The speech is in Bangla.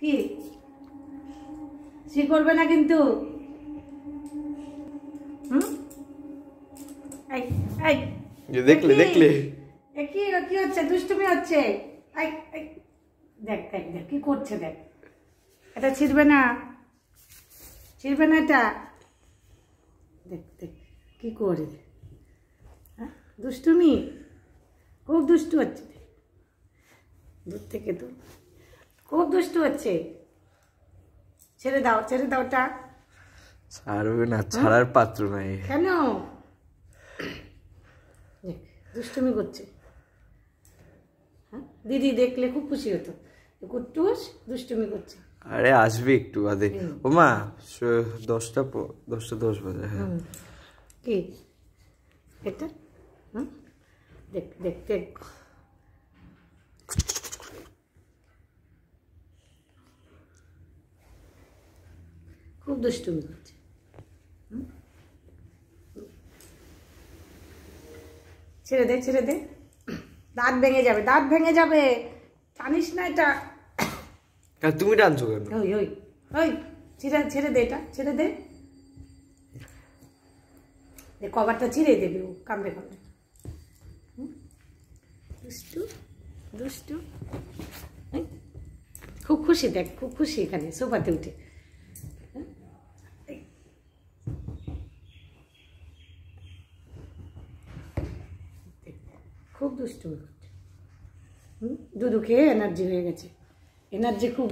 কি সে করবে না কিন্তু কি হচ্ছে দুষ্টুমি হচ্ছে দেখ দেখ দেখ কি করছে দেখ এটা না না এটা দেখ দেখ কি করে হ্যাঁ? দুষ্টুমি খুব দুষ্টু হচ্ছে দূর থেকে দূর খুব দুষ্টু হচ্ছে ছেড়ে দাও ছেড়ে দাও ওটা ছাড়বে না ছাড়ার পাত্র নাই কেন দুষ্টুমি করছে হ্যাঁ? দিদি দেখলে খুব খুশি হতো কুট্টুস দুষ্টুমি করছে আরে আসবি একটু বাদে ও মা দশটা দশটা দশ বাজে হ্যাঁ কি এটা দেখ দেখ দেখ খুব দুষ্টুমি করছে ছেড়ে দে ছেড়ে দে দাঁত ভেঙে যাবে দাঁত ভেঙে যাবে টানিস না এটা তুমি টানছো কেন ওই ওই ওই ছেড়ে ছেড়ে দে এটা ছেড়ে দে কভারটা ছিঁড়ে দেবে ও কামড়ে কামড়ে দুষ্টু দুষ্টু খুব খুশি দেখ খুব খুশি এখানে সোফাতে উঠে খুব দুষ্টু দুধু খেয়ে এনার্জি হয়ে গেছে এনার্জি খুব